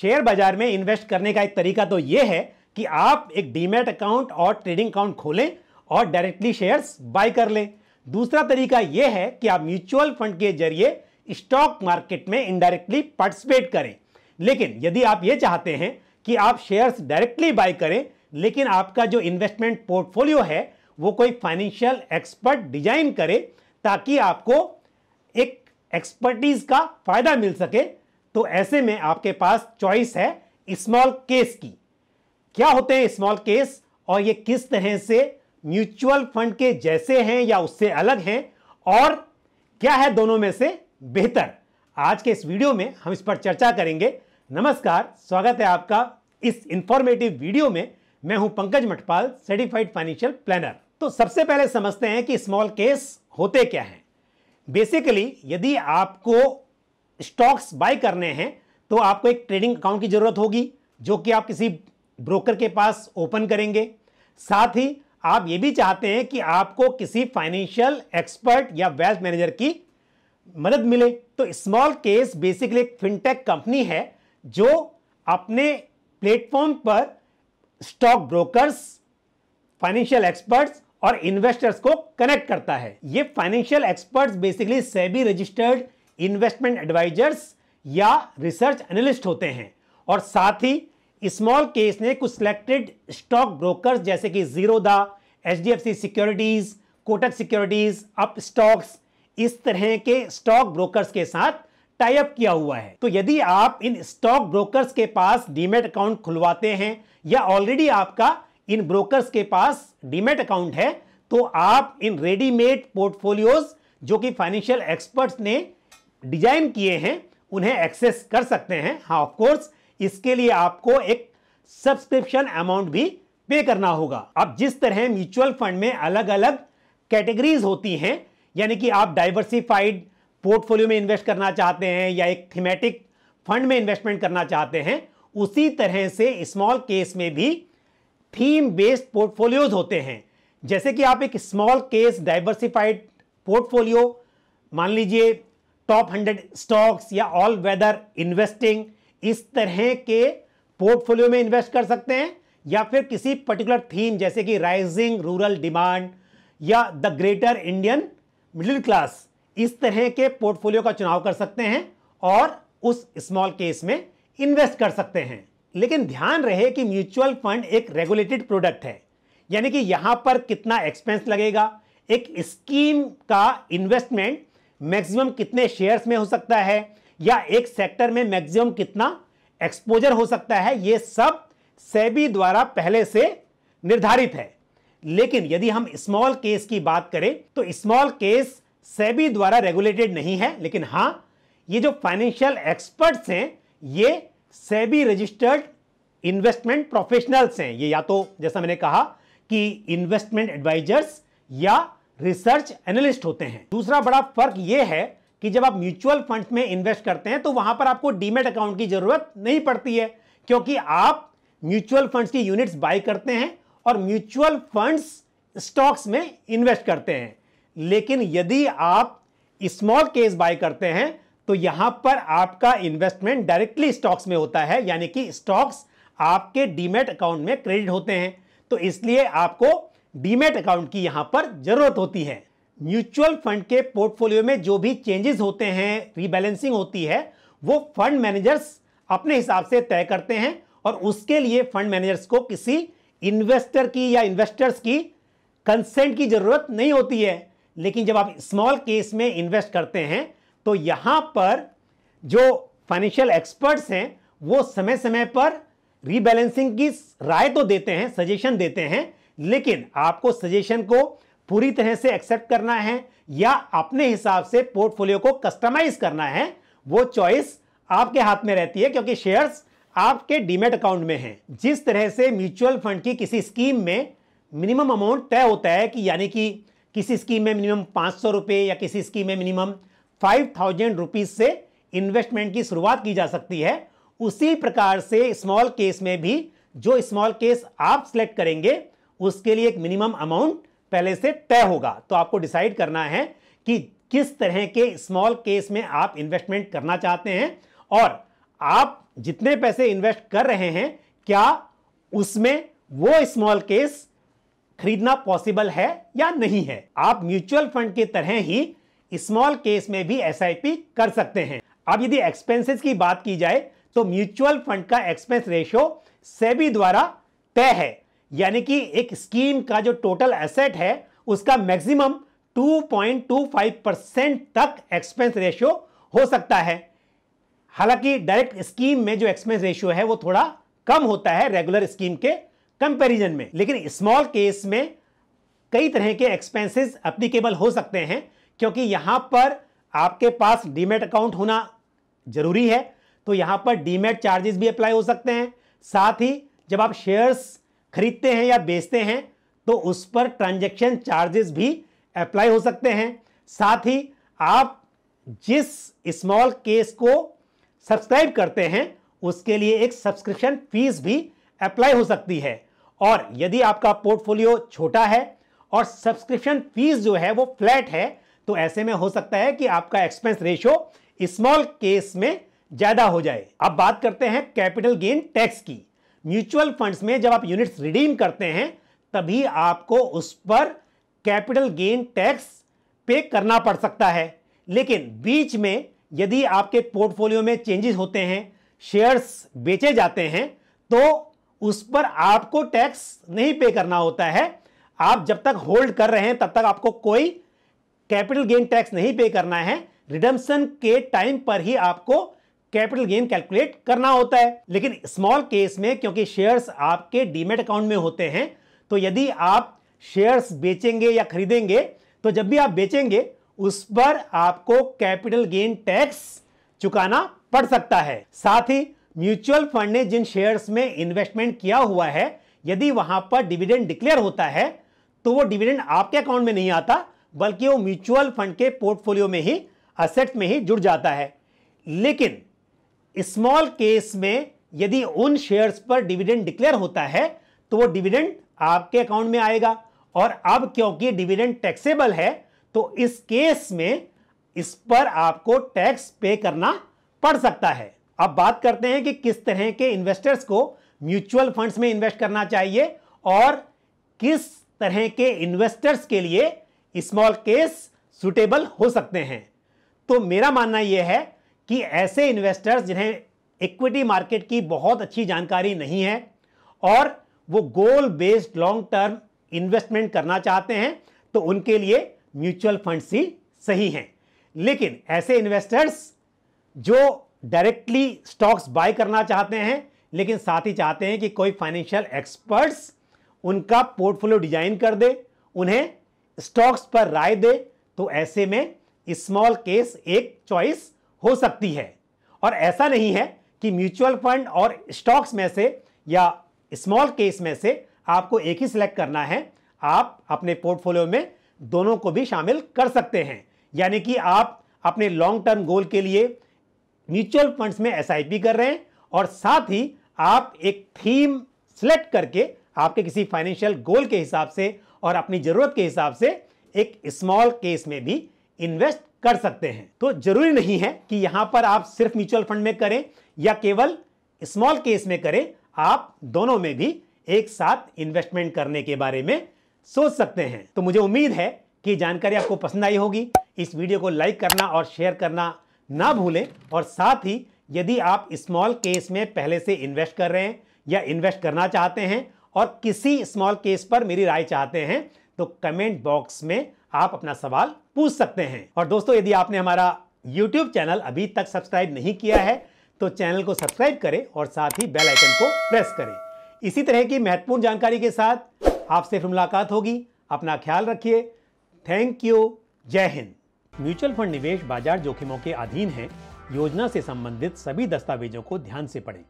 share बाजार में invest करने का एक तरीका तो ये है कि आप एक डीमेट अकाउंट और ट्रेडिंग अकाउंट खोलें और डायरेक्टली शेयर्स बाय कर लें दूसरा तरीका यह है कि आप म्यूचुअल फंड के जरिए स्टॉक मार्केट में इनडायरेक्टली पार्टिसिपेट करें लेकिन यदि आप ये चाहते हैं कि आप शेयर्स डायरेक्टली बाय करें लेकिन आपका जो इन्वेस्टमेंट पोर्टफोलियो है वो कोई फाइनेंशियल एक्सपर्ट डिजाइन करे ताकि आपको एक एक्सपर्टीज का फायदा मिल सके तो ऐसे में आपके पास चॉइस है स्मॉल केस की क्या होते हैं स्मॉल केस और ये किस तरह से म्यूचुअल फंड के जैसे हैं या उससे अलग हैं और क्या है दोनों में से बेहतर आज के इस वीडियो में हम इस पर चर्चा करेंगे नमस्कार स्वागत है आपका इस इंफॉर्मेटिव वीडियो में मैं हूं Pankaj Mathpal certified financial planner तो सबसे पहले समझते हैं कि स्मॉल केस होते क्या हैं बेसिकली यदि आपको स्टॉक्स बाय करने हैं तो आपको एक ट्रेडिंग अकाउंट की ज़रूरत होगी जो कि आप किसी ब्रोकर के पास ओपन करेंगे साथ ही आप ये भी चाहते हैं कि आपको किसी फाइनेंशियल एक्सपर्ट या वेल्थ मैनेजर की मदद मिले तो स्मॉल केस बेसिकली एक फिनटेक कंपनी है जो अपने प्लेटफॉर्म पर स्टॉक ब्रोकर्स फाइनेंशियल एक्सपर्ट्स और इन्वेस्टर्स को कनेक्ट करता है ये financial experts basically SEBI registered investment advisers या रिसर्च एनालिस्ट होते हैं और साथ ही स्मॉल केस ने कुछ सिलेक्टेड स्टॉक ब्रोकर्स जैसे कि the H D F C securities Kotak securities Upstox इस तरह के स्टॉक ब्रोकर्स के साथ टाइप किया हुआ है तो यदि आप इन स्टॉक ब्रोकर्स के पास डीमेट अकाउंट खुलवाते हैं या ऑलरेडी आपका इन ब्रोकर्स के पास डीमेट अकाउंट है तो आप इन रेडीमेड पोर्टफोलियोज जो कि फाइनेंशियल एक्सपर्ट्स ने डिजाइन किए हैं उन्हें एक्सेस कर सकते हैं हाँ ऑफकोर्स इसके लिए आपको एक सब्सक्रिप्शन अमाउंट भी पे करना होगा अब जिस तरह म्यूचुअल फंड में अलग अलग कैटेगरीज होती हैं यानी कि आप डाइवर्सिफाइड पोर्टफोलियो में इन्वेस्ट करना चाहते हैं या एक थीमेटिक फंड में इन्वेस्टमेंट करना चाहते हैं उसी तरह से स्मॉल केस में भी थीम बेस्ड पोर्टफोलियोज होते हैं जैसे कि आप एक स्मॉल केस डाइवर्सिफाइड पोर्टफोलियो मान लीजिए टॉप हंड्रेड स्टॉक्स या ऑल वेदर इन्वेस्टिंग इस तरह के पोर्टफोलियो में इन्वेस्ट कर सकते हैं या फिर किसी पर्टिकुलर थीम जैसे कि राइजिंग रूरल डिमांड या the greater Indian middle class इस तरह के पोर्टफोलियो का चुनाव कर सकते हैं और उस स्मॉल केस में इन्वेस्ट कर सकते हैं लेकिन ध्यान रहे कि म्यूचुअल फंड एक रेगुलेटेड प्रोडक्ट है यानी कि यहां पर कितना एक्सपेंस लगेगा एक स्कीम का इन्वेस्टमेंट मैक्सिमम कितने शेयर्स में हो सकता है या एक सेक्टर में मैक्सिमम कितना एक्सपोजर हो सकता है ये सब सेबी द्वारा पहले से निर्धारित है लेकिन यदि हम स्मॉल केस की बात करें तो स्मॉल केस सेबी द्वारा रेगुलेटेड नहीं है लेकिन हाँ ये जो फाइनेंशियल एक्सपर्ट्स हैं ये सेबी रजिस्टर्ड इन्वेस्टमेंट प्रोफेशनल्स हैं ये या तो जैसा मैंने कहा कि इन्वेस्टमेंट एडवाइजर्स या रिसर्च एनालिस्ट होते हैं दूसरा बड़ा फर्क यह है कि जब आप म्यूचुअल फंड में इन्वेस्ट करते हैं तो वहां पर आपको डीमेट अकाउंट की जरूरत नहीं पड़ती है क्योंकि आप म्यूचुअल फंड्स की यूनिट्स बाय करते हैं और म्यूचुअल फंड्स स्टॉक्स में इन्वेस्ट करते हैं लेकिन यदि आप स्मॉल केस बाय करते हैं तो यहां पर आपका इन्वेस्टमेंट डायरेक्टली स्टॉक्स में होता है यानी कि स्टॉक्स आपके डीमेट अकाउंट में क्रेडिट होते हैं तो इसलिए आपको डीमेट अकाउंट की यहाँ पर जरूरत होती है म्यूचुअल फंड के पोर्टफोलियो में जो भी चेंजेस होते हैं रीबैलेंसिंग होती है वो फंड मैनेजर्स अपने हिसाब से तय करते हैं और उसके लिए फंड मैनेजर्स को किसी इन्वेस्टर की या इन्वेस्टर्स की कंसेंट की ज़रूरत नहीं होती है लेकिन जब आप स्मॉल केस में इन्वेस्ट करते हैं तो यहाँ पर जो फाइनेंशियल एक्सपर्ट्स हैं वो समय समय पर रीबैलेंसिंग की राय तो देते हैं सजेशन देते हैं लेकिन आपको सजेशन को पूरी तरह से एक्सेप्ट करना है या अपने हिसाब से पोर्टफोलियो को कस्टमाइज करना है वो चॉइस आपके हाथ में रहती है क्योंकि शेयर्स आपके डीमेट अकाउंट में हैं जिस तरह से म्यूचुअल फंड की किसी स्कीम में मिनिमम अमाउंट तय होता है कि यानी कि किसी स्कीम में मिनिमम पाँच सौ या किसी स्कीम में मिनिमम फाइव थाउजेंड रुपीज़ से इन्वेस्टमेंट की शुरुआत की जा सकती है उसी प्रकार से स्मॉल केस में भी जो स्मॉल केस आप सेलेक्ट करेंगे उसके लिए एक मिनिमम अमाउंट पहले से तय होगा तो आपको डिसाइड करना है कि किस तरह के स्मॉल केस में आप इन्वेस्टमेंट करना चाहते हैं और आप जितने पैसे इन्वेस्ट कर रहे हैं क्या उसमें वो स्मॉल केस खरीदना पॉसिबल है या नहीं है आप म्यूचुअल फंड की तरह ही स्मॉल केस में भी एस कर सकते हैं अब यदि एक्सपेंसेस की बात की जाए तो म्यूचुअल फंड का एक्सपेंस रेशियो सेबी द्वारा तय है यानी कि एक स्कीम का जो टोटल एसेट है उसका मैक्सिमम 2.25 परसेंट तक एक्सपेंस रेशियो हो सकता है हालांकि डायरेक्ट स्कीम में जो एक्सपेंस रेशियो है वो थोड़ा कम होता है रेगुलर स्कीम के कंपैरिजन में लेकिन स्मॉल केस में कई तरह के एक्सपेंसेस अप्लीकेबल हो सकते हैं क्योंकि यहां पर आपके पास डीमेट अकाउंट होना ज़रूरी है तो यहां पर डीमेट चार्जेस भी अप्लाई हो सकते हैं साथ ही जब आप शेयर्स खरीदते हैं या बेचते हैं तो उस पर ट्रांजेक्शन चार्जेस भी अप्लाई हो सकते हैं साथ ही आप जिस स्मॉल केस को सब्सक्राइब करते हैं उसके लिए एक सब्सक्रिप्शन फीस भी अप्लाई हो सकती है और यदि आपका पोर्टफोलियो छोटा है और सब्सक्रिप्शन फीस जो है वो फ्लैट है तो ऐसे में हो सकता है कि आपका एक्सपेंस रेशियो स्मॉल केस में ज़्यादा हो जाए अब बात करते हैं कैपिटल गेन टैक्स की म्यूचुअल फंड्स में जब आप यूनिट्स रिडीम करते हैं तभी आपको उस पर कैपिटल गेन टैक्स पे करना पड़ सकता है लेकिन बीच में यदि आपके पोर्टफोलियो में चेंजेस होते हैं शेयर्स बेचे जाते हैं तो उस पर आपको टैक्स नहीं पे करना होता है आप जब तक होल्ड कर रहे हैं तब तक आपको कोई कैपिटल गेन टैक्स नहीं पे करना है रिडम्सन के टाइम पर ही आपको कैपिटल गेन कैलकुलेट करना होता है लेकिन स्मॉल केस में क्योंकि शेयर्स आपके डीमेट अकाउंट में होते हैं तो यदि आप शेयर्स बेचेंगे या खरीदेंगे तो जब भी आप बेचेंगे उस पर आपको कैपिटल गेन टैक्स चुकाना पड़ सकता है साथ ही म्यूचुअल फंड ने जिन शेयर्स में इन्वेस्टमेंट किया हुआ है यदि वहां पर डिविडेंड डिक्लेयर होता है तो वो डिविडेंड आपके अकाउंट में नहीं आता बल्कि वो म्यूचुअल फंड के पोर्टफोलियो में ही असेट में ही जुड़ जाता है लेकिन स्मॉल केस में यदि उन शेयर्स पर डिविडेंड डिक्लेयर होता है तो वो डिविडेंड आपके अकाउंट में आएगा और अब क्योंकि डिविडेंड टैक्सेबल है तो इस केस में इस पर आपको टैक्स पे करना पड़ सकता है अब बात करते हैं कि किस तरह के इन्वेस्टर्स को म्यूचुअल फंड्स में इन्वेस्ट करना चाहिए और किस तरह के इन्वेस्टर्स के लिए स्मॉल केस सुटेबल हो सकते हैं तो मेरा मानना यह है कि ऐसे इन्वेस्टर्स जिन्हें इक्विटी मार्केट की बहुत अच्छी जानकारी नहीं है और वो goal based long term investment करना चाहते हैं तो उनके लिए म्यूचुअल फंड्स ही सही हैं लेकिन ऐसे इन्वेस्टर्स जो डायरेक्टली स्टॉक्स बाय करना चाहते हैं लेकिन साथ ही चाहते हैं कि कोई फाइनेंशियल एक्सपर्ट्स उनका पोर्टफोलियो डिजाइन कर दे उन्हें स्टॉक्स पर राय दे तो ऐसे में स्मॉल केस एक चॉइस हो सकती है और ऐसा नहीं है कि म्यूचुअल फंड और स्टॉक्स में से या स्मॉल केस में से आपको एक ही सिलेक्ट करना है आप अपने पोर्टफोलियो में दोनों को भी शामिल कर सकते हैं यानी कि आप अपने लॉन्ग टर्म गोल के लिए म्यूचुअल फंड्स में एस कर रहे हैं और साथ ही आप एक थीम सिलेक्ट करके आपके किसी फाइनेंशियल गोल के हिसाब से और अपनी ज़रूरत के हिसाब से एक स्मॉल केस में भी इन्वेस्ट कर सकते हैं तो जरूरी नहीं है कि यहां पर आप सिर्फ म्यूचुअल फंड में करें या केवल स्मॉल केस में करें आप दोनों में भी एक साथ इन्वेस्टमेंट करने के बारे में सोच सकते हैं तो मुझे उम्मीद है कि जानकारी आपको पसंद आई होगी इस वीडियो को लाइक करना और शेयर करना ना भूलें और साथ ही यदि आप स्मॉल केस में पहले से इन्वेस्ट कर रहे हैं या इन्वेस्ट करना चाहते हैं और किसी स्मॉल केस पर मेरी राय चाहते हैं तो कमेंट बॉक्स में आप अपना सवाल पूछ सकते हैं और दोस्तों यदि आपने हमारा YouTube चैनल अभी तक सब्सक्राइब नहीं किया है तो चैनल को सब्सक्राइब करें और साथ ही बेल आइकन को प्रेस करें इसी तरह की महत्वपूर्ण जानकारी के साथ आपसे फिर मुलाकात होगी अपना ख्याल रखिए थैंक यू जय हिंद म्यूचुअल फंड निवेश बाजार जोखिमों के अधीन है योजना से संबंधित सभी दस्तावेजों को ध्यान से पढ़ें